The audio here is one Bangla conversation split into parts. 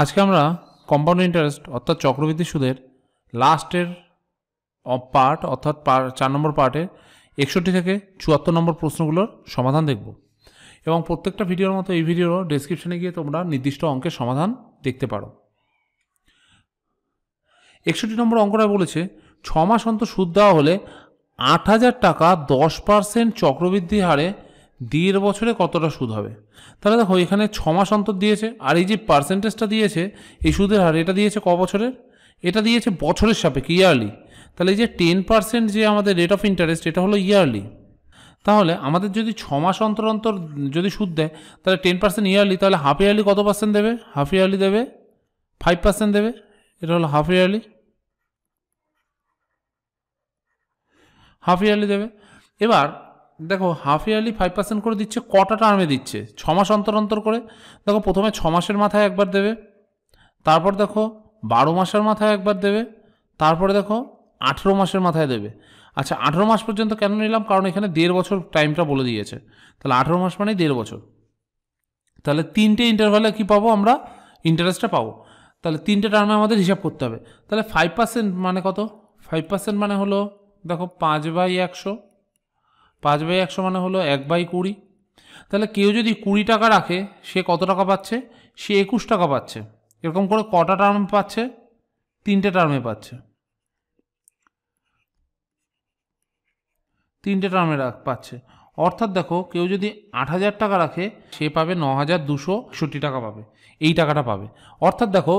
আজকে আমরা কম্পাউন্ড ইন্টারেস্ট অর্থাৎ চক্রবৃদ্ধি সুদের লাস্টের পার্ট অর্থাৎ চার নম্বর পার্টে একষট্টি থেকে চুয়াত্তর নম্বর প্রশ্নগুলোর সমাধান দেখব এবং প্রত্যেকটা ভিডিওর মতো এই ভিডিওর ডেসক্রিপশনে গিয়ে তোমরা নির্দিষ্ট অঙ্কের সমাধান দেখতে পারো একষট্টি নম্বর অঙ্কটা বলেছে ছ মাস অন্তর সুদ দেওয়া হলে আট হাজার টাকা দশ পার্সেন্ট চক্রবৃদ্ধি হারে দেড় বছরে কতটা সুদ হবে তাহলে দেখো এখানে ছ মাস অন্তর দিয়েছে আর এই যে পার্সেন্টেজটা দিয়েছে এই সুদের হার এটা দিয়েছে ক বছরের এটা দিয়েছে বছরের সাপেক্ষে ইয়ারলি তাহলে এই যে টেন পার্সেন্ট যে আমাদের রেট অফ ইন্টারেস্ট এটা হলো ইয়ারলি তাহলে আমাদের যদি ছ মাস অন্তর অন্তর যদি সুদ দেয় তাহলে টেন পার্সেন্ট ইয়ারলি তাহলে হাফ ইয়ারলি কত পার্সেন্ট দেবে হাফ ইয়ারলি দেবে ফাইভ পার্সেন্ট দেবে এটা হলো হাফ ইয়ারলি হাফ ইয়ারলি দেবে এবার দেখো হাফ ইয়ারলি ফাইভ পার্সেন্ট করে দিচ্ছে কটা টার্মে দিচ্ছে ছ মাস অন্তর অন্তর করে দেখো প্রথমে ছ মাসের মাথায় একবার দেবে তারপর দেখো বারো মাসের মাথায় একবার দেবে তারপরে দেখো আঠেরো মাসের মাথায় দেবে আচ্ছা আঠেরো মাস পর্যন্ত কেন নিলাম কারণ এখানে দেড় বছর টাইমটা বলে দিয়েছে তাহলে আঠেরো মাস মানে দেড় বছর তাহলে তিনটে ইন্টারভ্যালে কী পাবো আমরা ইন্টারেস্টটা পাবো তাহলে তিনটে টার্মে আমাদের হিসাব করতে হবে তাহলে ফাইভ পার্সেন্ট মানে কত ফাইভ পার্সেন্ট মানে হলো দেখো পাঁচ বাই একশো পাঁচ বাই একশো মানে হলো এক বাই কুড়ি তাহলে কেউ যদি কুড়ি টাকা রাখে সে কত টাকা পাচ্ছে সে একুশ টাকা পাচ্ছে এরকম করে কটা টার্ম পাচ্ছে তিনটে টার্মে পাচ্ছে তিনটে টার্মে পাচ্ছে অর্থাৎ দেখো কেউ যদি আট হাজার টাকা রাখে সে পাবে ন হাজার দুশো একষট্টি টাকা পাবে এই টাকাটা পাবে অর্থাৎ দেখো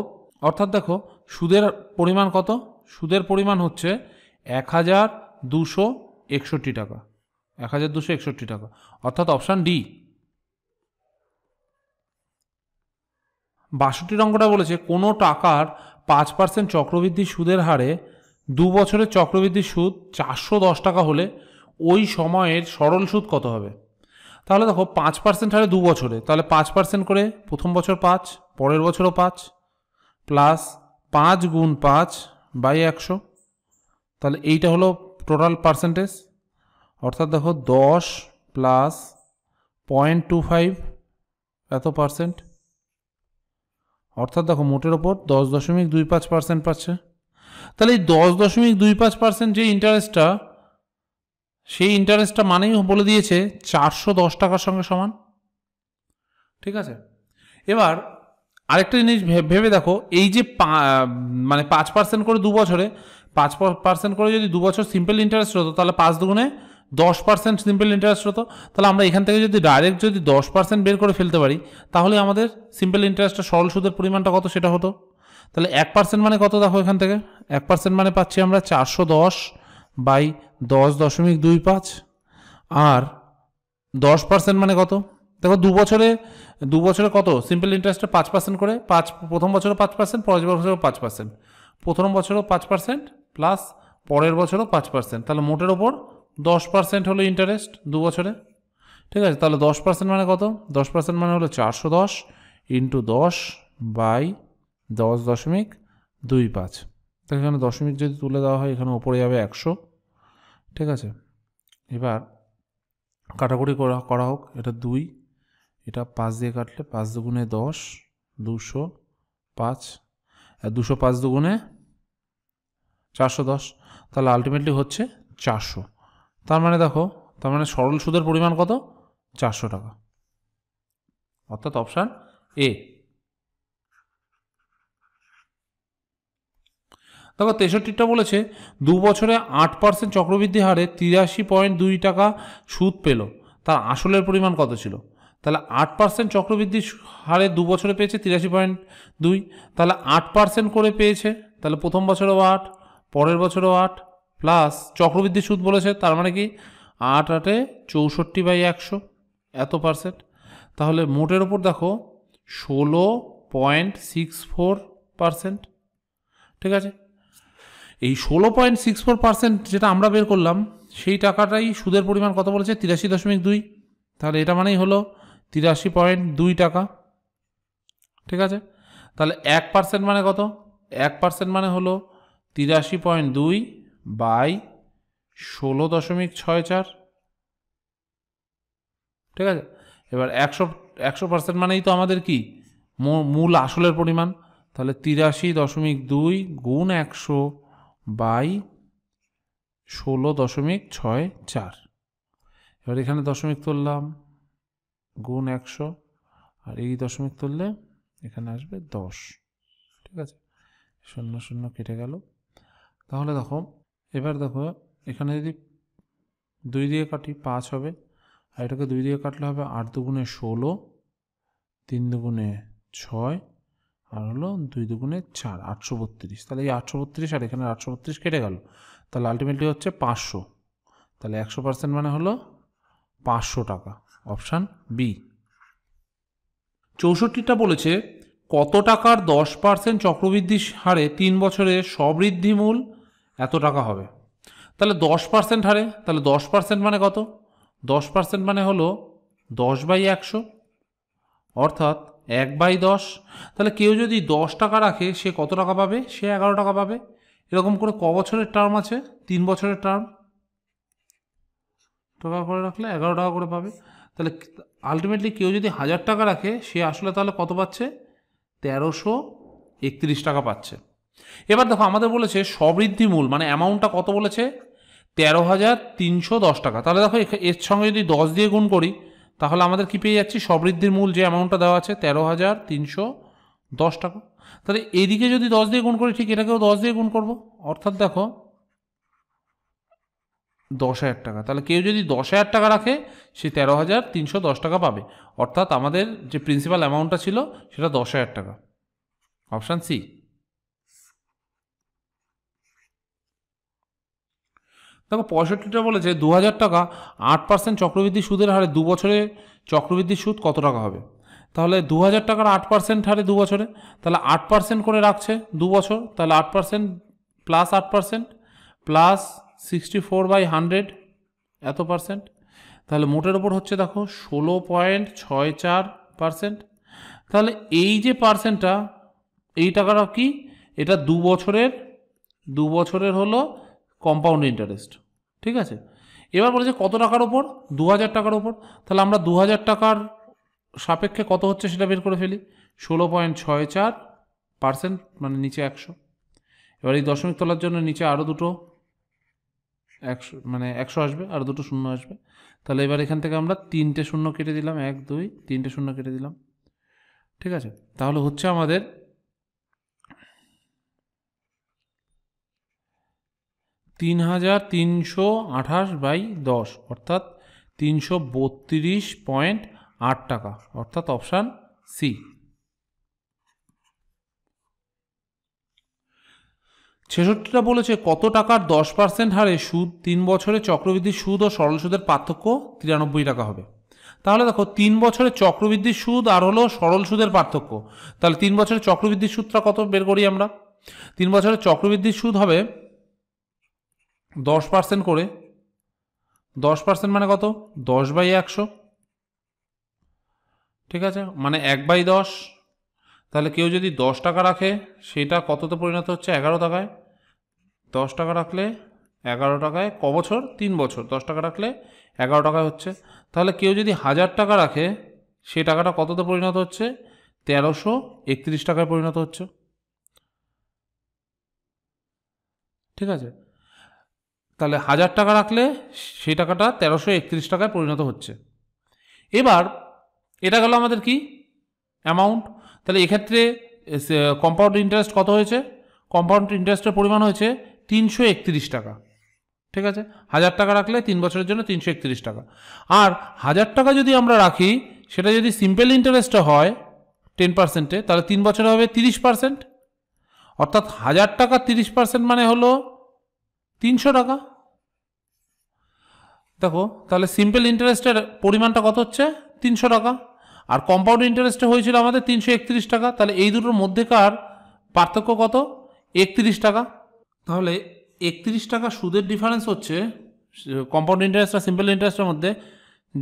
অর্থাৎ দেখো সুদের পরিমাণ কত সুদের পরিমাণ হচ্ছে এক হাজার দুশো একষট্টি টাকা এক হাজার দুশো একষট্টি টাকা অর্থাৎ অপশান ডি বাষট্টির অঙ্কটা বলেছে কোনো টাকার পাঁচ পার্সেন্ট চক্রবৃদ্ধি সুদের হারে দু বছরের চক্রবৃদ্ধি সুদ চারশো দশ টাকা হলে ওই সময়ের সরল সুদ কত হবে তাহলে দেখো পাঁচ পার্সেন্ট হারে দু বছরে তাহলে পাঁচ পার্সেন্ট করে প্রথম বছর পাঁচ পরের বছরও পাঁচ প্লাস পাঁচ গুণ পাঁচ বাই একশো তাহলে এইটা হলো টোটাল পার্সেন্টেজ অর্থাৎ দেখো দশ প্লাস পয়েন্ট টু ফাইভ এত পার্সেন্ট অর্থাৎ দেখো মোটের ওপর দশ দশমিক দুই পাঁচ পার্সেন্ট পাচ্ছে তাহলে এই দশ দশমিক দুই পাঁচ পার্সেন্ট যে ইন্টারেস্টটা সেই ইন্টারেস্টটা মানেই বলে দিয়েছে চারশো দশ টাকার সঙ্গে সমান ঠিক আছে এবার আরেকটা জিনিস ভেবে দেখো এই যে মানে পাঁচ পার্সেন্ট করে দু বছরে পাঁচ পার্সেন্ট করে যদি দু বছর সিম্পল ইন্টারেস্ট হতো তাহলে পাঁচ দুগুণে দশ পার্সেন্ট সিম্পল ইন্টারেস্ট হতো তাহলে আমরা এখান থেকে যদি ডাইরেক্ট যদি দশ পার্সেন্ট বের করে ফেলতে পারি তাহলে আমাদের সিম্পল ইন্টারেস্টটা সরল সুদের পরিমাণটা কত সেটা হতো তাহলে এক পার্সেন্ট মানে কত দেখো এখান থেকে এক পার্সেন্ট মানে পাচ্ছি আমরা চারশো দশ বাই দশ দশমিক দুই পাঁচ আর দশ পার্সেন্ট মানে কত দেখো দু বছরে দু বছরে কত সিম্পল ইন্টারেস্টে পাঁচ পার্সেন্ট করে পাঁচ প্রথম বছরে পাঁচ পার্সেন্ট পরের বছরেও পাঁচ পার্সেন্ট প্রথম বছরেও পাঁচ পার্সেন্ট প্লাস পরের বছরও পাঁচ পার্সেন্ট তাহলে মোটের ওপর দশ পার্সেন্ট হলো ইন্টারেস্ট দু বছরে ঠিক আছে তাহলে দশ পার্সেন্ট মানে কত দশ পার্সেন্ট মানে হলো চারশো দশ ইন্টু দশ বাই দশ দশমিক দুই পাঁচ তাহলে এখানে দশমিক যদি তুলে দেওয়া হয় এখানে ওপরে যাবে একশো ঠিক আছে এবার কাটাকুটি করা করা হোক এটা দুই এটা পাঁচ দিয়ে কাটলে পাঁচ দুগুণে দশ দুশো পাঁচ আর দুশো পাঁচ দুগুণে চারশো দশ তাহলে আলটিমেটলি হচ্ছে চারশো তার মানে দেখো তার মানে সরল সুদের পরিমাণ কত চারশো টাকা অর্থাৎ অপশান এ দেখো তেষট্টিটা বলেছে দু বছরে আট পার্সেন্ট চক্রবৃদ্ধি হারে তিরাশি পয়েন্ট দুই টাকা সুদ পেল তার আসলের পরিমাণ কত ছিল তাহলে আট পার্সেন্ট চক্রবৃদ্ধি হারে দু বছরে পেয়েছে তিরাশি পয়েন্ট দুই তাহলে আট পার্সেন্ট করে পেয়েছে তাহলে প্রথম বছরেও আট পরের বছরেও আট প্লাস চক্রবৃদ্ধি সুদ বলেছে তার মানে কি আট আটে চৌষট্টি বাই একশো এত পার্সেন্ট তাহলে মোটের ওপর দেখো ষোলো পয়েন্ট সিক্স ফোর পার্সেন্ট ঠিক আছে এই ষোলো পয়েন্ট সিক্স ফোর পার্সেন্ট যেটা আমরা বের করলাম সেই টাকাটাই সুদের পরিমাণ কত বলেছে তিরাশি দশমিক দুই তাহলে এটা মানেই হলো তিরাশি পয়েন্ট দুই টাকা ঠিক আছে তাহলে এক পার্সেন্ট মানে কত এক পার্সেন্ট মানে হলো তিরাশি পয়েন্ট দুই বাই ষোলো দশমিক ছয় চার ঠিক আছে এবার একশো একশো পার্সেন্ট মানেই তো আমাদের কি মূল আসলের পরিমাণ তাহলে তিরাশি দশমিক দুই গুণ একশো বাই ষোলো দশমিক ছয় চার এবার এখানে দশমিক তুললাম গুণ একশো আর এই দশমিক তুললে এখানে আসবে দশ ঠিক আছে শূন্য শূন্য কেটে গেল তাহলে দেখো এবার দেখো এখানে যদি দুই দিয়ে কাটি পাঁচ হবে আর এটাকে দুই দিয়ে কাটলে হবে আট দুগুণে ষোলো তিন দুগুণে ছয় আর হলো দুই দুগুণে চার আটশো বত্রিশ তাহলে এই আটশো বত্রিশ আর এখানে আটশো বত্রিশ কেটে গেল তাহলে আলটিমেটলি হচ্ছে পাঁচশো তাহলে একশো পার্সেন্ট মানে হলো পাঁচশো টাকা অপশান বি চৌষট্টিটা বলেছে কত টাকার দশ পার্সেন্ট চক্রবৃদ্ধি হারে তিন বছরে সবৃদ্ধিমূল এত টাকা হবে তাহলে দশ পার্সেন্ট হারে তাহলে দশ পার্সেন্ট মানে কত দশ পার্সেন্ট মানে হলো দশ বাই একশো অর্থাৎ এক বাই দশ তাহলে কেউ যদি দশ টাকা রাখে সে কত টাকা পাবে সে এগারো টাকা পাবে এরকম করে ক বছরের টার্ম আছে তিন বছরের টার্ম টাকা করে রাখলে এগারো টাকা করে পাবে তাহলে আলটিমেটলি কেউ যদি হাজার টাকা রাখে সে আসলে তাহলে কত পাচ্ছে তেরোশো একত্রিশ টাকা পাচ্ছে এবার দেখো আমাদের বলেছে সবৃদ্ধি মূল মানে অ্যামাউন্টটা কত বলেছে তেরো হাজার তিনশো দশ টাকা তাহলে দেখো এর সঙ্গে যদি দশ দিয়ে গুণ করি তাহলে আমাদের কি পেয়ে যাচ্ছি সবৃদ্ধির মূল যে অ্যামাউন্টটা দেওয়া আছে তেরো হাজার তিনশো দশ টাকা তাহলে এদিকে যদি দশ দিয়ে গুণ করি ঠিক এটাকেও দশ দিয়ে গুণ করব অর্থাৎ দেখো দশ হাজার টাকা তাহলে কেউ যদি দশ হাজার টাকা রাখে সে তেরো হাজার তিনশো দশ টাকা পাবে অর্থাৎ আমাদের যে প্রিন্সিপাল অ্যামাউন্টটা ছিল সেটা দশ হাজার টাকা অপশান সি দেখো পঁয়ষট্টিটা বলেছে দু হাজার টাকা আট পার্সেন্ট চক্রবৃদ্ধি সুদের হারে দু বছরে চক্রবৃদ্ধি সুদ কত টাকা হবে তাহলে দু হাজার টাকার আট পার্সেন্ট হারে দু বছরে তাহলে আট পার্সেন্ট করে রাখছে দু বছর তাহলে আট পার্সেন্ট প্লাস আট percent plus sixty four by hundred এত পার্সেন্ট তাহলে মোটের ওপর হচ্ছে দেখো ষোলো পয়েন্ট ছয় চার পার্সেন্ট তাহলে এই যে পার্সেন্টটা এই টাকাটা কি এটা দু বছরের দু বছরের হলো কম্পাউন্ড ইন্টারেস্ট ঠিক আছে এবার বলেছে কত টাকার ওপর দু হাজার টাকার ওপর তাহলে আমরা দু হাজার টাকার সাপেক্ষে কত হচ্ছে সেটা বের করে ফেলি ষোলো পয়েন্ট ছয় চার পার্সেন্ট মানে নিচে একশো এবার এই দশমিক তোলার জন্য নিচে আরও দুটো একশো মানে একশো আসবে আর দুটো শূন্য আসবে তাহলে এবার এখান থেকে আমরা তিনটে শূন্য কেটে দিলাম এক দুই তিনটে শূন্য কেটে দিলাম ঠিক আছে তাহলে হচ্ছে আমাদের তিন হাজার তিনশো আঠাশ বাই দশ অর্থাৎ তিনশো বত্রিশ পয়েন্ট আট টাকা অর্থাৎ অপশান সি ছেষট্টিটা বলেছে কত টাকার দশ পার্সেন্ট হারে সুদ তিন বছরে চক্রবৃদ্ধি সুদ ও সরল সুদের পার্থক্য তিরানব্বই টাকা হবে তাহলে দেখো তিন বছরে চক্রবৃদ্ধি সুদ আর হলো সরল সুদের পার্থক্য তাহলে তিন বছরের চক্রবৃদ্ধি সুদটা কত বের করি আমরা তিন বছরের চক্রবৃদ্ধি সুদ হবে দশ পার্সেন্ট করে দশ পার্সেন্ট মানে কত দশ বাই একশো ঠিক আছে মানে এক বাই দশ তাহলে কেউ যদি দশ টাকা রাখে সেটা কততে পরিণত হচ্ছে এগারো টাকায় দশ টাকা রাখলে এগারো টাকায় ক বছর তিন বছর দশ টাকা রাখলে এগারো টাকায় হচ্ছে তাহলে কেউ যদি হাজার টাকা রাখে সেই টাকাটা কততে পরিণত হচ্ছে তেরোশো একত্রিশ টাকায় পরিণত হচ্ছে ঠিক আছে তাহলে হাজার টাকা রাখলে সেই টাকাটা তেরোশো একত্রিশ টাকায় পরিণত হচ্ছে এবার এটা গেল আমাদের কি অ্যামাউন্ট তাহলে এক্ষেত্রে কম্পাউন্ড ইন্টারেস্ট কত হয়েছে কম্পাউন্ড ইন্টারেস্টের পরিমাণ হয়েছে তিনশো একত্রিশ টাকা ঠিক আছে হাজার টাকা রাখলে তিন বছরের জন্য তিনশো একত্রিশ টাকা আর হাজার টাকা যদি আমরা রাখি সেটা যদি সিম্পল ইন্টারেস্টে হয় টেন পার্সেন্টে তাহলে তিন বছরে হবে তিরিশ পার্সেন্ট অর্থাৎ হাজার টাকা তিরিশ পার্সেন্ট মানে হলো তিনশো টাকা দেখো তাহলে সিম্পল ইন্টারেস্টের পরিমাণটা কত হচ্ছে তিনশো টাকা আর কম্পাউন্ড ইন্টারেস্টে হয়েছিল আমাদের তিনশো একত্রিশ টাকা তাহলে এই দুটোর মধ্যেকার পার্থক্য কত একত্রিশ টাকা তাহলে একত্রিশ টাকা সুদের ডিফারেন্স হচ্ছে কম্পাউন্ড ইন্টারেস্ট আর সিম্পল ইন্টারেস্টের মধ্যে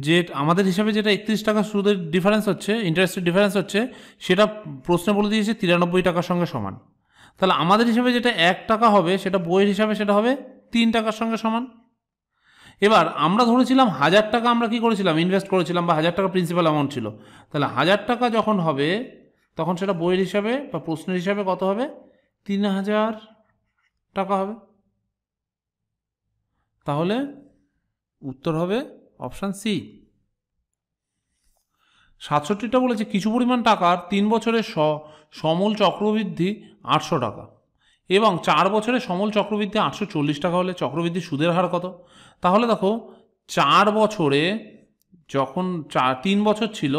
যে আমাদের হিসাবে যেটা একত্রিশ টাকা সুদের ডিফারেন্স হচ্ছে ইন্টারেস্টের ডিফারেন্স হচ্ছে সেটা প্রশ্নে বলে দিয়েছে তিরানব্বই টাকার সঙ্গে সমান তাহলে আমাদের হিসাবে যেটা এক টাকা হবে সেটা বইয়ের হিসাবে সেটা হবে তিন টাকার সঙ্গে সমান এবার আমরা ধরেছিলাম হাজার টাকা আমরা কি করেছিলাম ইনভেস্ট করেছিলাম বা হাজার টাকা প্রিন্সিপাল অ্যামাউন্ট ছিল তাহলে হাজার টাকা যখন হবে তখন সেটা বইয়ের হিসাবে বা প্রশ্নের হিসাবে কত হবে তিন হাজার টাকা হবে তাহলে উত্তর হবে অপশান সি সাতষট্টিটা বলেছে কিছু পরিমাণ টাকার তিন বছরের সমল চক্রবৃদ্ধি আটশো টাকা এবং চার বছরে সমল চক্রবৃদ্ধি আটশো চল্লিশ টাকা হলে চক্রবৃদ্ধি সুদের হার কত তাহলে দেখো চার বছরে যখন চার তিন বছর ছিল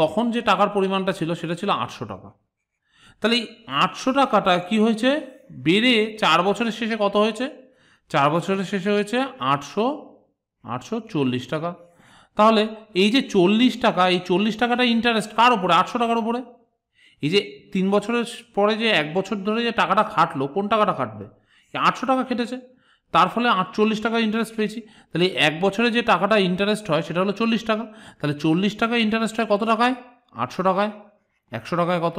তখন যে টাকার পরিমাণটা ছিল সেটা ছিল আটশো টাকা তাহলে এই আটশো টাকাটা কি হয়েছে বেড়ে চার বছরের শেষে কত হয়েছে চার বছরের শেষে হয়েছে আটশো আটশো চল্লিশ টাকা তাহলে এই যে চল্লিশ টাকা এই চল্লিশ টাকাটা ইন্টারেস্ট কার ওপরে আটশো টাকার ওপরে এই যে তিন বছরের পরে যে এক বছর ধরে যে টাকাটা খাটলো কোন টাকাটা খাটবে আটশো টাকা খেটেছে তার ফলে আটচল্লিশ টাকা ইন্টারেস্ট পেয়েছি তাহলে এক বছরে যে টাকাটা ইন্টারেস্ট হয় সেটা হলো চল্লিশ টাকা তাহলে চল্লিশ টাকা ইন্টারেস্ট হয় কত টাকায় আটশো টাকায় একশো টাকায় কত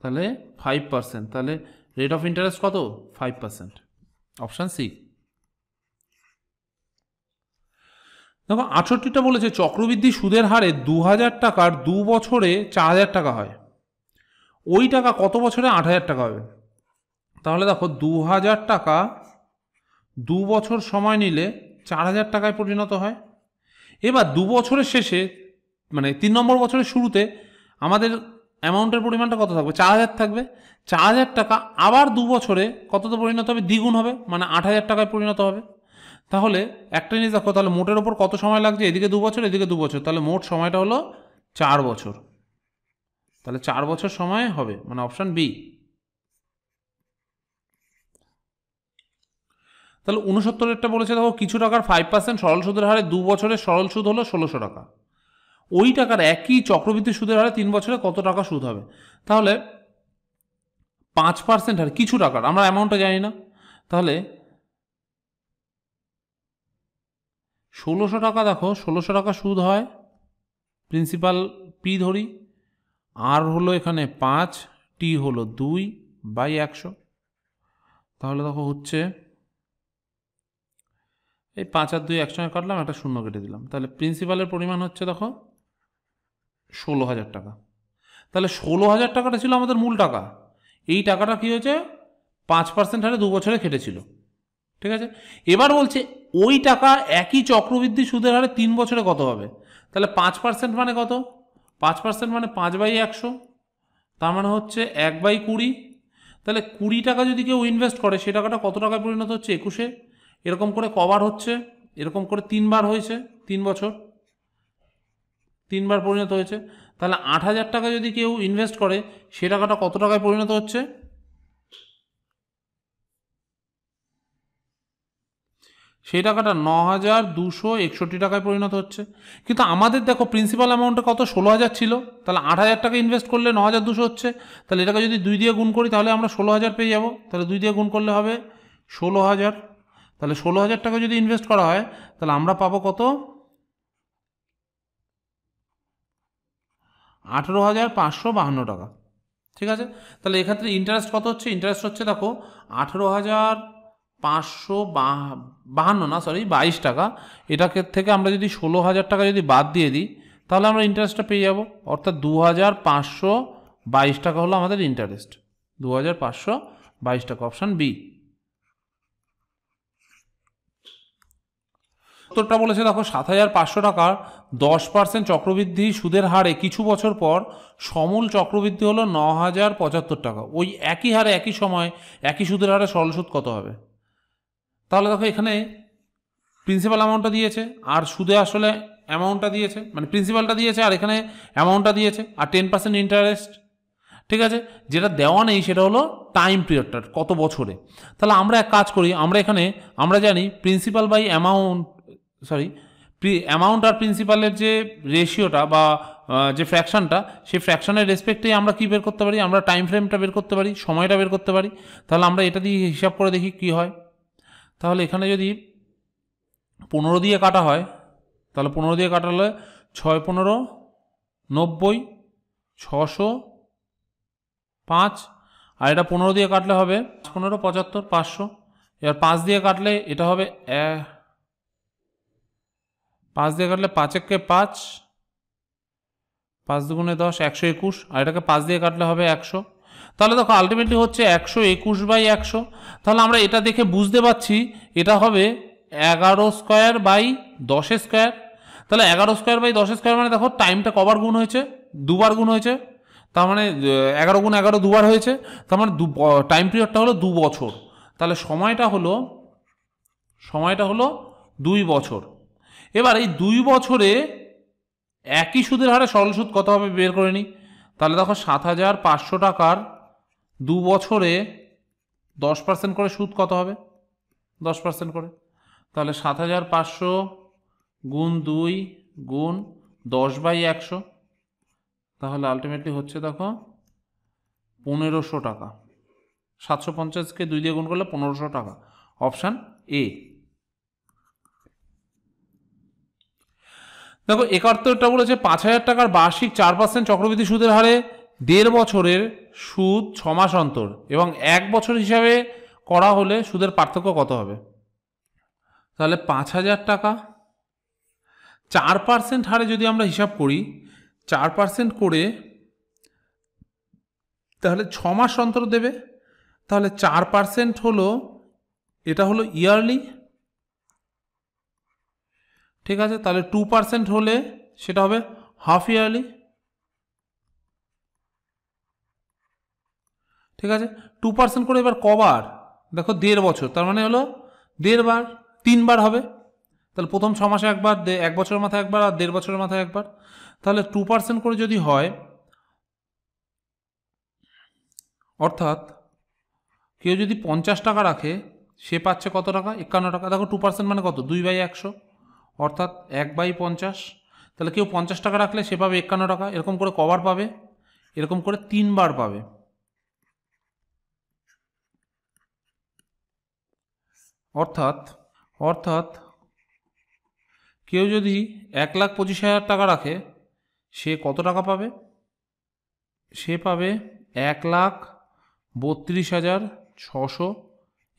তাহলে ফাইভ পার্সেন্ট তাহলে রেট অফ ইন্টারেস্ট কত ফাইভ পার্সেন্ট অপশান সি দেখো আটষট্টিটা বলেছে চক্রবৃদ্ধি সুদের হারে দু হাজার টাকার দু বছরে চার হাজার টাকা হয় ওই টাকা কত বছরে আট হাজার টাকা হবে তাহলে দেখো দু হাজার টাকা দু বছর সময় নিলে চার হাজার টাকায় পরিণত হয় এবার দু বছরের শেষে মানে তিন নম্বর বছরের শুরুতে আমাদের অ্যামাউন্টের পরিমাণটা কত থাকবে চার হাজার থাকবে চার হাজার টাকা আবার দু বছরে কততে পরিণত হবে দ্বিগুণ হবে মানে আট হাজার টাকায় পরিণত হবে তাহলে একটা জিনিস দেখো তাহলে মোটের ওপর কত সময় লাগছে এদিকে দু বছর এদিকে দু বছর তাহলে মোট সময়টা হলো চার বছর তাহলে চার বছর সময় হবে মানে অপশান বি তাহলে উনসত্তরেরটা বলেছে দেখো কিছু টাকার ফাইভ পার্সেন্ট সরল সুদের হারে দু বছরের সরল সুদ হলো ষোলোশো টাকা ওই টাকার একই চক্রবৃদ্ধি সুদের হারে তিন বছরে কত টাকা সুদ হবে তাহলে পাঁচ পার্সেন্ট হারে কিছু টাকার আমরা অ্যামাউন্টটা জানি না তাহলে ষোলোশো টাকা দেখো ষোলোশো টাকা সুদ হয় প্রিন্সিপাল পি ধরি আর হলো এখানে পাঁচ টি হলো দুই বাই একশো তাহলে দেখো হচ্ছে এই পাঁচ আর দুই একসঙ্গে কাটলাম একটা শূন্য কেটে দিলাম তাহলে প্রিন্সিপালের পরিমাণ হচ্ছে দেখো ষোলো হাজার টাকা তাহলে ষোলো হাজার টাকাটা ছিল আমাদের মূল টাকা এই টাকাটা কী হয়েছে পাঁচ পার্সেন্ট হারে দু বছরে খেটেছিল ঠিক আছে এবার বলছে ওই টাকা একই চক্রবৃদ্ধি সুদের হারে তিন বছরে কত হবে তাহলে পাঁচ পার্সেন্ট মানে কত পাঁচ পার্সেন্ট মানে পাঁচ বাই একশো তার মানে হচ্ছে এক বাই কুড়ি তাহলে কুড়ি টাকা যদি কেউ ইনভেস্ট করে সে টাকাটা কত টাকায় পরিণত হচ্ছে একুশে এরকম করে কবার হচ্ছে এরকম করে তিনবার হয়েছে তিন বছর তিনবার পরিণত হয়েছে তাহলে আট হাজার টাকা যদি কেউ ইনভেস্ট করে সে টাকাটা কত টাকায় পরিণত হচ্ছে সেই টাকাটা ন হাজার দুশো একষট্টি টাকায় পরিণত হচ্ছে কিন্তু আমাদের দেখো প্রিন্সিপাল অ্যামাউন্টটা কত ষোলো হাজার ছিল তাহলে আট হাজার টাকা ইনভেস্ট করলে ন হাজার দুশো হচ্ছে তাহলে এটাকে যদি দুই দিয়ে গুণ করি তাহলে আমরা ষোলো হাজার পেয়ে যাবো তাহলে দুই দিয়ে গুণ করলে হবে ষোলো হাজার তাহলে ষোলো হাজার টাকা যদি ইনভেস্ট করা হয় তাহলে আমরা পাবো কত আঠেরো হাজার পাঁচশো বাহান্ন টাকা ঠিক আছে তাহলে এক্ষেত্রে ইন্টারেস্ট কত হচ্ছে ইন্টারেস্ট হচ্ছে দেখো আঠেরো হাজার পাঁচশো বাহান্ন না সরি বাইশ টাকা এটাকে থেকে আমরা যদি ষোলো হাজার টাকা যদি বাদ দিয়ে দিই তাহলে আমরা ইন্টারেস্টটা পেয়ে যাব অর্থাৎ দু হাজার পাঁচশো বাইশ টাকা হলো আমাদের ইন্টারেস্ট দু হাজার পাঁচশো বাইশ টাকা অপশান বি উত্তরটা বলেছে দেখো সাত হাজার পাঁচশো টাকার দশ পার্সেন্ট চক্রবৃদ্ধি সুদের হারে কিছু বছর পর সমূল চক্রবৃদ্ধি হলো ন হাজার পঁচাত্তর টাকা ওই একই হারে একই সময় একই সুদের হারে সরল সুদ কত হবে তাহলে দেখো এখানে প্রিন্সিপাল অ্যামাউন্টটা দিয়েছে আর সুদে আসলে অ্যামাউন্টটা দিয়েছে মানে প্রিন্সিপালটা দিয়েছে আর এখানে অ্যামাউন্টটা দিয়েছে আর টেন পার্সেন্ট ইন্টারেস্ট ঠিক আছে যেটা দেওয়া নেই সেটা হলো টাইম পিরিয়ডটা কত বছরে তাহলে আমরা এক কাজ করি আমরা এখানে আমরা জানি principal by amount sorry amount আর প্রিন্সিপালের যে রেশিওটা বা যে ফ্র্যাকশানটা সেই ফ্র্যাকশানের রেসপেক্টেই আমরা কী বের করতে পারি আমরা টাইম ফ্রেমটা বের করতে পারি সময়টা বের করতে পারি তাহলে আমরা এটা দিয়ে হিসাব করে দেখি কী হয় তাহলে এখানে যদি পনেরো দিয়ে কাটা হয় তাহলে পনেরো দিয়ে কাটালে ছয় পনেরো নব্বই ছশো পাঁচ আর এটা পনেরো দিয়ে কাটলে হবে পনেরো পঁচাত্তর পাঁচশো এবার পাঁচ দিয়ে কাটলে এটা হবে পাঁচ দিয়ে কাটলে পাঁচ পাঁচেককে পাঁচ পাঁচ দুগুণে দশ একশো একুশ আর এটাকে পাঁচ দিয়ে কাটলে হবে একশো তাহলে দেখো আলটিমেটলি হচ্ছে একশো একুশ বাই একশো তাহলে আমরা এটা দেখে বুঝতে পারছি এটা হবে এগারো স্কোয়ার বাই দশ স্কোয়ার তাহলে এগারো স্কোয়ার বাই দশ স্কোয়ার মানে দেখো টাইমটা কবার গুণ হয়েছে দুবার গুণ হয়েছে তার মানে এগারো গুণ এগারো দুবার হয়েছে তার মানে দু টাইম পিরিয়ডটা হলো দু বছর তাহলে সময়টা হলো সময়টা হলো দুই বছর এবার এই দুই বছরে একই সুদের হারে সরল সুদ কত হবে বের করে নিই তাহলে দেখো সাত হাজার পাঁচশো টাকার দু বছরে দশ পার্সেন্ট করে সুদ কত হবে দশ পার্সেন্ট করে তাহলে সাত হাজার পাঁচশো গুণ দুই গুণ দশ বাই একশো তাহলে আলটিমেটলি হচ্ছে দেখো পনেরোশো টাকা সাতশো পঞ্চাশকে দুই দিয়ে গুণ করলে পনেরোশো টাকা অপশান এ দেখো একাত্তরটা বলেছে পাঁচ হাজার টাকার বার্ষিক চার পার্সেন্ট চক্রবৃদ্ধি সুদের হারে দেড় বছরের সুদ ছ মাস অন্তর এবং এক বছর হিসাবে করা হলে সুদের পার্থক্য কত হবে তাহলে পাঁচ হাজার টাকা চার পার্সেন্ট হারে যদি আমরা হিসাব করি চার পার্সেন্ট করে তাহলে ছ মাস অন্তর দেবে তাহলে চার পার্সেন্ট হলো এটা হলো ইয়ারলি ঠিক আছে তাহলে টু পার্সেন্ট হলে সেটা হবে হাফ ইয়ারলি ঠিক আছে টু পার্সেন্ট করে এবার কবার দেখো দেড় বছর তার মানে হলো দেড়বার তিনবার হবে তাহলে প্রথম ছ মাসে একবার এক বছরের মাথায় একবার আর দেড় বছরের মাথায় একবার তাহলে টু পার্সেন্ট করে যদি হয় অর্থাৎ কেউ যদি পঞ্চাশ টাকা রাখে সে পাচ্ছে কত টাকা একান্ন টাকা দেখো টু পার্সেন্ট মানে কত দুই বাই একশো অর্থাৎ এক বাই পঞ্চাশ তাহলে কেউ পঞ্চাশ টাকা রাখলে সে পাবে একান্ন টাকা এরকম করে কবার পাবে এরকম করে তিনবার পাবে অর্থাৎ অর্থাৎ কেউ যদি এক লাখ পঁচিশ হাজার টাকা রাখে সে কত টাকা পাবে সে পাবে এক লাখ বত্রিশ হাজার ছশো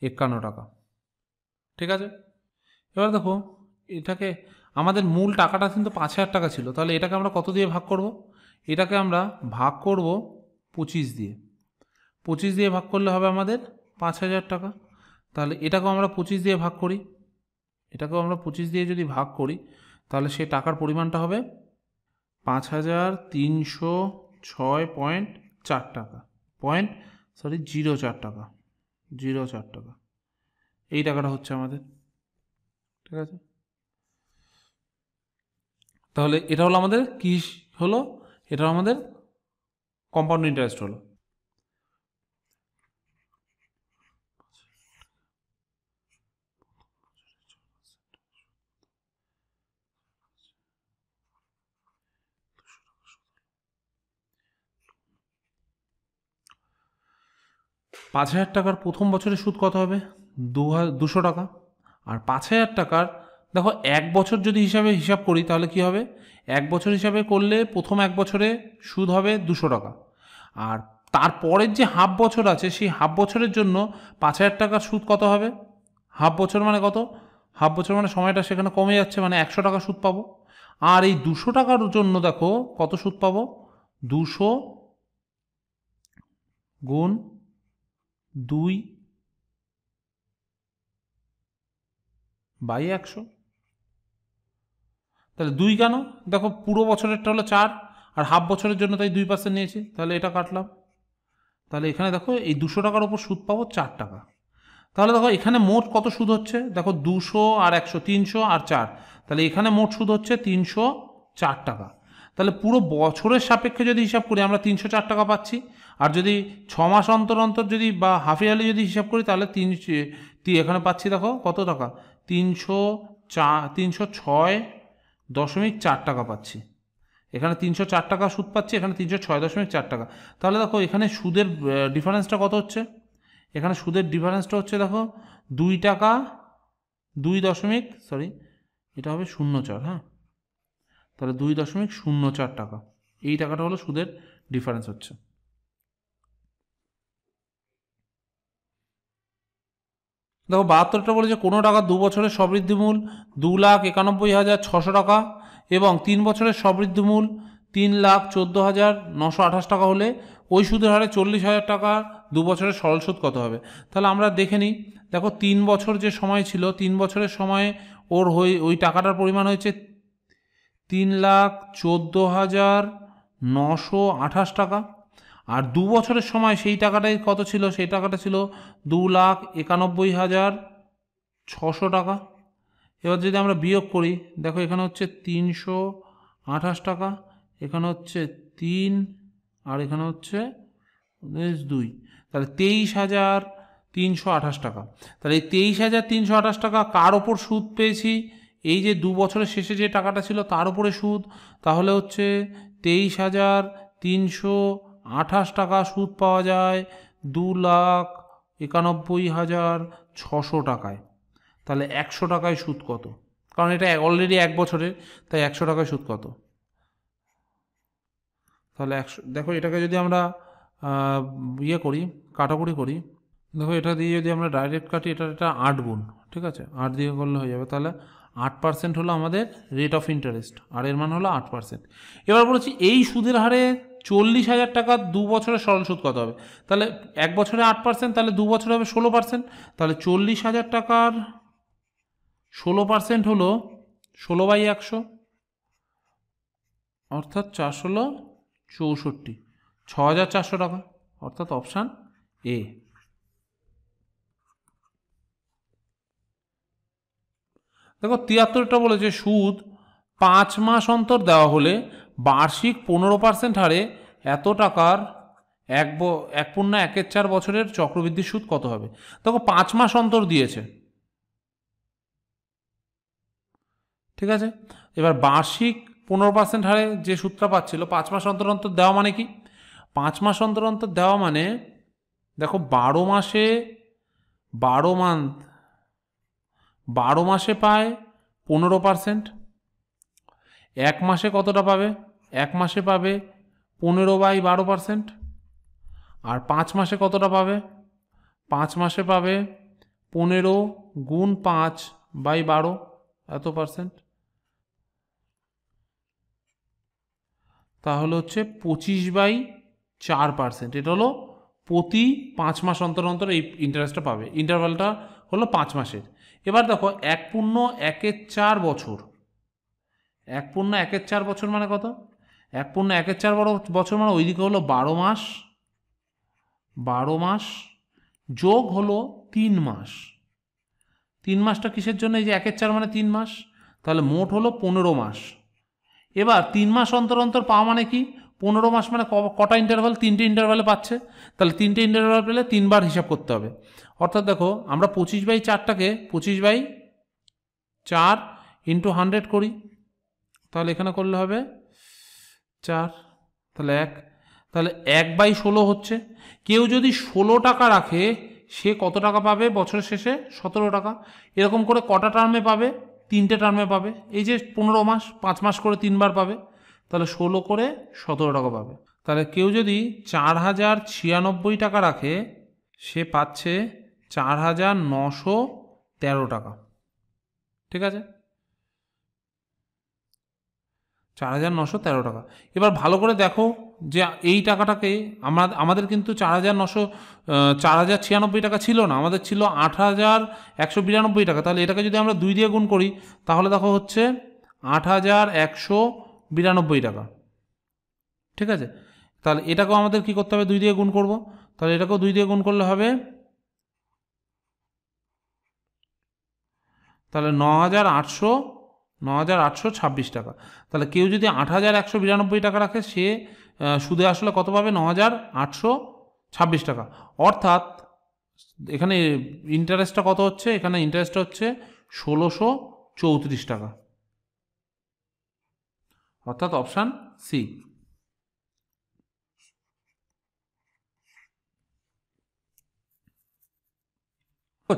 একান্ন টাকা ঠিক আছে এবার দেখো এটাকে আমাদের মূল টাকাটা কিন্তু পাঁচ হাজার টাকা ছিল তাহলে এটাকে আমরা কত দিয়ে ভাগ করব এটাকে আমরা ভাগ করব পঁচিশ দিয়ে পঁচিশ দিয়ে ভাগ করলে হবে আমাদের পাঁচ হাজার টাকা তাহলে এটাকেও আমরা পঁচিশ দিয়ে ভাগ করি এটাকেও আমরা পঁচিশ দিয়ে যদি ভাগ করি তাহলে সে টাকার পরিমাণটা হবে পাঁচ হাজার তিনশো ছয় পয়েন্ট চার টাকা পয়েন্ট সরি জিরো চার টাকা জিরো চার টাকা এই টাকাটা হচ্ছে আমাদের ঠিক আছে তাহলে এটা হলো আমাদের কি হলো এটা আমাদের কম্পাউন্ড ইন্টারেস্ট হলো পাঁচ হাজার টাকার প্রথম বছরে সুদ কত হবে দু দুশো টাকা আর পাঁচ হাজার টাকার দেখো এক বছর যদি হিসাবে হিসাব করি তাহলে কি হবে এক বছর হিসাবে করলে প্রথম এক বছরে সুদ হবে দুশো টাকা আর তারপরের যে হাফ বছর আছে সেই হাফ বছরের জন্য পাঁচ হাজার টাকার সুদ কত হবে হাফ বছর মানে কত হাফ বছর মানে সময়টা সেখানে কমে যাচ্ছে মানে একশো টাকা সুদ পাবো আর এই দুশো টাকার জন্য দেখো কত সুদ পাবো দুশো গুণ দুই বাই একশো তাহলে দুই কেন দেখো পুরো বছরেরটা হলো চার আর হাফ বছরের জন্য তাই দুই পার্সেন্ট নিয়েছে তাহলে এটা কাটলাম তাহলে এখানে দেখো এই দুশো টাকার ওপর সুদ পাবো চার টাকা তাহলে দেখো এখানে মোট কত সুদ হচ্ছে দেখো দুশো আর একশো তিনশো আর চার তাহলে এখানে মোট সুদ হচ্ছে তিনশো চার টাকা তাহলে পুরো বছরের সাপেক্ষে যদি হিসাব করি আমরা তিনশো চার টাকা পাচ্ছি আর যদি ছ মাস অন্তর অন্তর যদি বা হাফ ইয়ারলি যদি হিসাব করি তাহলে তিন এখানে পাচ্ছি দেখো কত টাকা তিনশো চা তিনশো ছয় দশমিক চার টাকা পাচ্ছি এখানে তিনশো চার টাকা সুদ পাচ্ছি এখানে তিনশো ছয় দশমিক চার টাকা তাহলে দেখো এখানে সুদের ডিফারেন্সটা কত হচ্ছে এখানে সুদের ডিফারেন্সটা হচ্ছে দেখো দুই টাকা দুই দশমিক সরি এটা হবে শূন্য চার হ্যাঁ তাহলে দুই দশমিক শূন্য চার টাকা এই টাকাটা হলো সুদের ডিফারেন্স হচ্ছে দেখো বাহাত্তরটা বলেছে কোনো টাকা দু বছরের সমৃদ্ধিমূল মূল দু লাখ একানব্বই হাজার ছশো টাকা এবং তিন বছরের সমৃদ্ধিমূল মূল তিন লাখ চোদ্দো হাজার নশো আঠাশ টাকা হলে ওই সুদের হারে চল্লিশ হাজার টাকা দু বছরের সরল সুদ কত হবে তাহলে আমরা দেখে নিই দেখো তিন বছর যে সময় ছিল তিন বছরের সময়ে ওর হয়ে ওই টাকাটার পরিমাণ হয়েছে তিন লাখ চোদ্দো হাজার নশো আঠাশ টাকা আর দু বছরের সময় সেই টাকাটাই কত ছিল সেই টাকাটা ছিল দু লাখ একানব্বই হাজার ছশো টাকা এবার যদি আমরা বিয়োগ করি দেখো এখানে হচ্ছে তিনশো আঠাশ টাকা এখানে হচ্ছে তিন আর এখানে হচ্ছে দুই তাহলে তেইশ হাজার তিনশো আঠাশ টাকা তাহলে এই তেইশ হাজার তিনশো আঠাশ টাকা কার ওপর সুদ পেয়েছি এই যে দু বছরের শেষে যে টাকাটা ছিল তার উপরে সুদ তাহলে হচ্ছে তেইশ হাজার তিনশো আঠাশ টাকা সুদ পাওয়া যায় দু লাখ একানব্বই হাজার ছশো টাকায় তাহলে একশো টাকায় সুদ কত কারণ এটা অলরেডি এক বছরের তাই একশো টাকায় সুদ কত তাহলে একশো দেখো এটাকে যদি আমরা ইয়ে করি কাটাকুটি করি দেখো এটা দিয়ে যদি আমরা ডাইরেক্ট কাটি এটা এটা আট গুণ ঠিক আছে আট দিয়ে করলে হয়ে যাবে তাহলে আট পার্সেন্ট হলো আমাদের রেট অফ ইন্টারেস্ট আর এর মান হলো আট পার্সেন্ট এবার বলেছি এই সুদের হারে চল্লিশ হাজার টাকা দু বছরে সরল সুদ কত হবে তাহলে এক বছরে আট পার্সেন্ট তাহলে দু বছরে হবে ষোলো পার্সেন্ট তাহলে চল্লিশ হাজার টাকার ষোলো পার্সেন্ট হলো ষোলো বাই একশো অর্থাৎ চারশোলো চৌষট্টি ছ হাজার চারশো টাকা অর্থাৎ অপশান এ দেখো তিয়াত্তরটা বলেছে সুদ পাঁচ মাস অন্তর দেওয়া হলে বার্ষিক পনেরো পার্সেন্ট হারে এত টাকার এক এক পূর্ণ একের চার বছরের চক্রবৃদ্ধি সুদ কত হবে দেখো পাঁচ মাস অন্তর দিয়েছে ঠিক আছে এবার বার্ষিক পনেরো পার্সেন্ট হারে যে সুদটা পাচ্ছিল পাঁচ মাস অন্তর অন্তর দেওয়া মানে কি পাঁচ মাস অন্তর অন্তর দেওয়া মানে দেখো বারো মাসে বারো মান্থ বারো মাসে পায় পনেরো পার্সেন্ট এক মাসে কতটা পাবে এক মাসে পাবে পনেরো বাই বারো পার্সেন্ট আর পাঁচ মাসে কতটা পাবে পাঁচ মাসে পাবে পনেরো গুণ পাঁচ বাই বারো এত পার্সেন্ট তাহলে হচ্ছে পঁচিশ বাই চার পার্সেন্ট এটা হলো প্রতি পাঁচ মাস অন্তর অন্তর এই ইন্টারেস্টটা পাবে ইন্টারভালটা হলো পাঁচ মাসের এবার দেখো এক পূর্ণ একের চার বছর এক পূর্ণ একের চার বছর মানে কত এক পূর্ণ একের চার বারো বছর মানে ওইদিকে হলো বারো মাস বারো মাস যোগ হলো তিন মাস তিন মাসটা কিসের জন্য এই যে একের চার মানে তিন মাস তাহলে মোট হলো পনেরো মাস এবার তিন মাস অন্তর অন্তর পাওয়া মানে কি পনেরো মাস মানে কটা ইন্টারভাল তিনটে ইন্টারভালে পাচ্ছে তাহলে তিনটে ইন্টারভাল পেলে তিনবার হিসাব করতে হবে অর্থাৎ দেখো আমরা পঁচিশ বাই চারটাকে পঁচিশ বাই চার ইন্টু হান্ড্রেড করি তাহলে এখানে করলে হবে চার তাহলে এক তাহলে এক বাই ষোলো হচ্ছে কেউ যদি ষোলো টাকা রাখে সে কত টাকা পাবে বছরের শেষে সতেরো টাকা এরকম করে কটা টার্মে পাবে তিনটে টার্মে পাবে এই যে পনেরো মাস পাঁচ মাস করে তিনবার পাবে তাহলে ষোলো করে সতেরো টাকা পাবে তাহলে কেউ যদি চার হাজার ছিয়ানব্বই টাকা রাখে সে পাচ্ছে চার হাজার নশো তেরো টাকা ঠিক আছে চার হাজার নশো তেরো টাকা এবার ভালো করে দেখো যে এই টাকাটাকে আমরা আমাদের কিন্তু চার হাজার নশো চার হাজার ছিয়ানব্বই টাকা ছিল না আমাদের ছিল আট হাজার একশো বিরানব্বই টাকা তাহলে এটাকে যদি আমরা দুই দিয়ে গুণ করি তাহলে দেখো হচ্ছে আট হাজার একশো বিরানব্বই টাকা ঠিক আছে তাহলে এটাকেও আমাদের কি করতে হবে দুই দিয়ে গুণ করব তাহলে এটাকেও দুই দিয়ে গুণ করলে হবে তাহলে ন হাজার আটশো ন হাজার আটশো ছাব্বিশ টাকা তাহলে কেউ যদি আট হাজার একশো বিরানব্বই টাকা রাখে সে সুদে আসলে কত পাবে ন হাজার আটশো ছাব্বিশ টাকা অর্থাৎ এখানে ইন্টারেস্টটা কত হচ্ছে এখানে ইন্টারেস্টটা হচ্ছে ষোলোশো চৌত্রিশ টাকা অর্থাৎ অপশান সি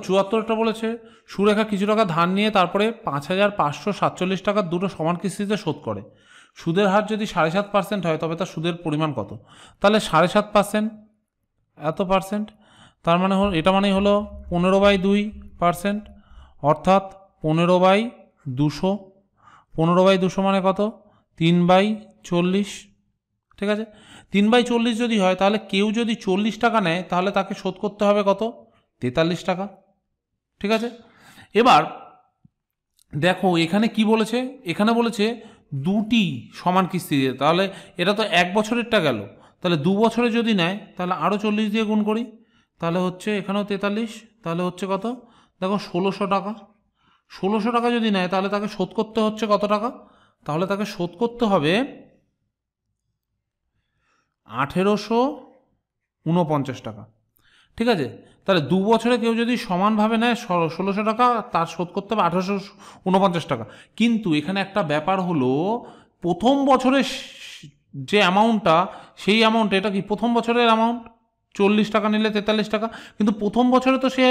চুয়াত্তরটা বলেছে সুরেখা কিছু টাকা ধার নিয়ে তারপরে পাঁচ হাজার পাঁচশো সাতচল্লিশ টাকার দুটো সমান কিস্তিতে শোধ করে সুদের হার যদি সাড়ে সাত পার্সেন্ট হয় তবে তার সুদের পরিমাণ কত তাহলে সাড়ে সাত পার্সেন্ট এত পার্সেন্ট তার মানে হল এটা মানেই হলো পনেরো বাই দুই পার্সেন্ট অর্থাৎ পনেরো বাই দুশো পনেরো বাই দুশো মানে কত তিন বাই চল্লিশ ঠিক আছে তিন বাই চল্লিশ যদি হয় তাহলে কেউ যদি চল্লিশ টাকা নেয় তাহলে তাকে শোধ করতে হবে কত তেতাল্লিশ টাকা ঠিক আছে এবার দেখো এখানে কি বলেছে এখানে বলেছে দুটি সমান কিস্তি দিয়ে তাহলে এটা তো এক বছরেরটা গেল তাহলে দু বছরে যদি নেয় তাহলে আরও চল্লিশ দিয়ে গুণ করি তাহলে হচ্ছে এখানেও তেতাল্লিশ তাহলে হচ্ছে কত দেখো ষোলোশো টাকা ষোলোশো টাকা যদি নেয় তাহলে তাকে শোধ করতে হচ্ছে কত টাকা তাহলে তাকে শোধ করতে হবে আঠেরোশো ঊনপঞ্চাশ টাকা ঠিক আছে তাহলে দু বছরে কেউ যদি সমানভাবে নেয় ষোলোশো টাকা তার শোধ করতে হবে আঠারোশো উনপঞ্চাশ টাকা কিন্তু এখানে একটা ব্যাপার হলো প্রথম বছরের যে অ্যামাউন্টটা সেই অ্যামাউন্ট এটা কি প্রথম বছরের অ্যামাউন্ট চল্লিশ টাকা নিলে তেতাল্লিশ টাকা কিন্তু প্রথম বছরে তো সে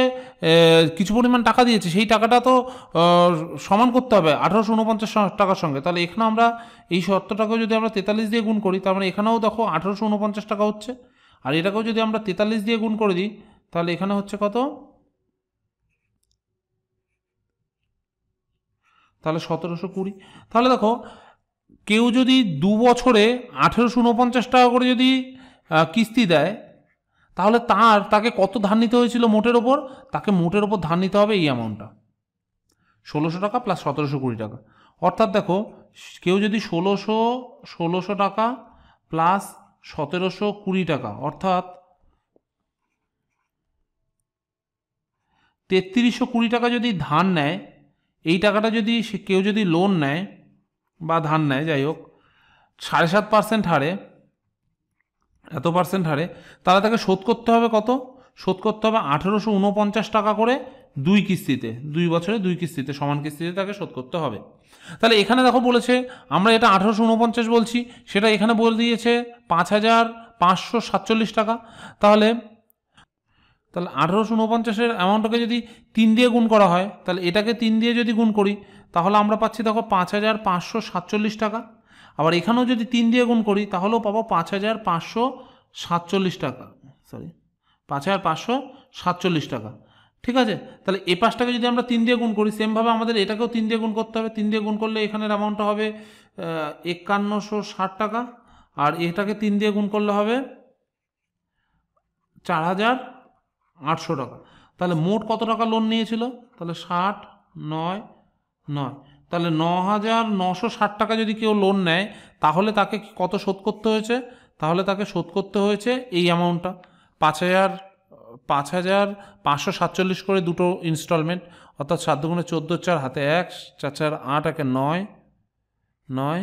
কিছু পরিমাণ টাকা দিয়েছে সেই টাকাটা তো সমান করতে হবে আঠারোশো উনপঞ্চাশ টাকার সঙ্গে তাহলে এখানে আমরা এই শর্তটাকেও যদি আমরা তেতাল্লিশ দিয়ে গুণ করি তার মানে এখানেও দেখো আঠারোশো উনপঞ্চাশ টাকা হচ্ছে আর এটাকেও যদি আমরা তেতাল্লিশ দিয়ে গুণ করে দিই তাহলে এখানে হচ্ছে কত তাহলে সতেরোশো কুড়ি তাহলে দেখো কেউ যদি দু বছরে আঠেরোশো উনপঞ্চাশ টাকা করে যদি কিস্তি দেয় তাহলে তার তাকে কত ধার নিতে হয়েছিল মোটের ওপর তাকে মোটের ওপর ধার নিতে হবে এই অ্যামাউন্টটা ষোলোশো টাকা প্লাস সতেরোশো কুড়ি টাকা অর্থাৎ দেখো কেউ যদি ষোলোশো ষোলোশো টাকা প্লাস সতেরোশো কুড়ি টাকা অর্থাৎ তেত্রিশশো কুড়ি টাকা যদি ধান নেয় এই টাকাটা যদি কেউ যদি লোন নেয় বা ধান নেয় যাই হোক সাড়ে সাত পার্সেন্ট হারে এত পার্সেন্ট হারে তাহলে তাকে শোধ করতে হবে কত শোধ করতে হবে আঠেরোশো উনপঞ্চাশ টাকা করে দুই কিস্তিতে দুই বছরে দুই কিস্তিতে সমান কিস্তিতে তাকে শোধ করতে হবে তাহলে এখানে দেখো বলেছে আমরা এটা আঠেরোশো উনপঞ্চাশ বলছি সেটা এখানে বলে দিয়েছে পাঁচ হাজার পাঁচশো সাতচল্লিশ টাকা তাহলে তাহলে আঠেরোশো উনপঞ্চাশের অ্যামাউন্টটাকে যদি তিন দিয়ে গুণ করা হয় তাহলে এটাকে তিন দিয়ে যদি গুণ করি তাহলে আমরা পাচ্ছি দেখো পাঁচ হাজার পাঁচশো সাতচল্লিশ টাকা আবার এখানেও যদি তিন দিয়ে গুণ করি তাহলেও পাবো পাঁচ হাজার পাঁচশো সাতচল্লিশ টাকা সরি পাঁচ হাজার পাঁচশো সাতচল্লিশ টাকা ঠিক আছে তাহলে এ পাঁচটাকে যদি আমরা তিন দিয়ে গুণ করি সেমভাবে আমাদের এটাকেও তিন দিয়ে গুণ করতে হবে তিন দিয়ে গুণ করলে এখানের অ্যামাউন্টটা হবে একান্নশো ষাট টাকা আর এটাকে তিন দিয়ে গুণ করলে হবে চার হাজার আটশো টাকা তাহলে মোট কত টাকা লোন নিয়েছিল তাহলে ষাট নয় নয় তাহলে ন হাজার নশো ষাট টাকা যদি কেউ লোন নেয় তাহলে তাকে কত শোধ করতে হয়েছে তাহলে তাকে শোধ করতে হয়েছে এই অ্যামাউন্টটা পাঁচ হাজার পাঁচ হাজার পাঁচশো সাতচল্লিশ করে দুটো ইনস্টলমেন্ট অর্থাৎ সাত দুগুণে চোদ্দো চার হাতে এক চার চার আট একে নয় নয়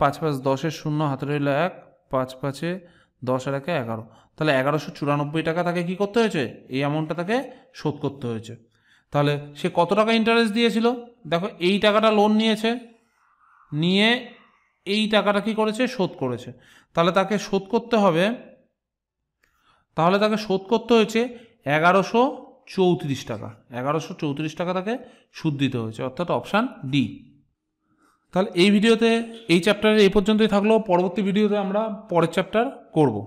পাঁচ পাঁচ দশের শূন্য হাতে রইল এক পাঁচ পাঁচে দশ আর একে এগারো তাহলে এগারোশো চুরানব্বই টাকা তাকে কী করতে হয়েছে এই অ্যামাউন্টটা তাকে শোধ করতে হয়েছে তাহলে সে কত টাকা ইন্টারেস্ট দিয়েছিল দেখো এই টাকাটা লোন নিয়েছে নিয়ে এই টাকাটা কি করেছে শোধ করেছে তাহলে তাকে শোধ করতে হবে তাহলে তাকে শোধ করতে হয়েছে এগারোশো চৌত্রিশ টাকা এগারোশো চৌত্রিশ টাকা তাকে সুদ দিতে হয়েছে অর্থাৎ অপশান ডি তাহলে এই ভিডিওতে এই চ্যাপ্টারে এই পর্যন্তই থাকলো পরবর্তী ভিডিওতে আমরা পরের চ্যাপ্টার করবো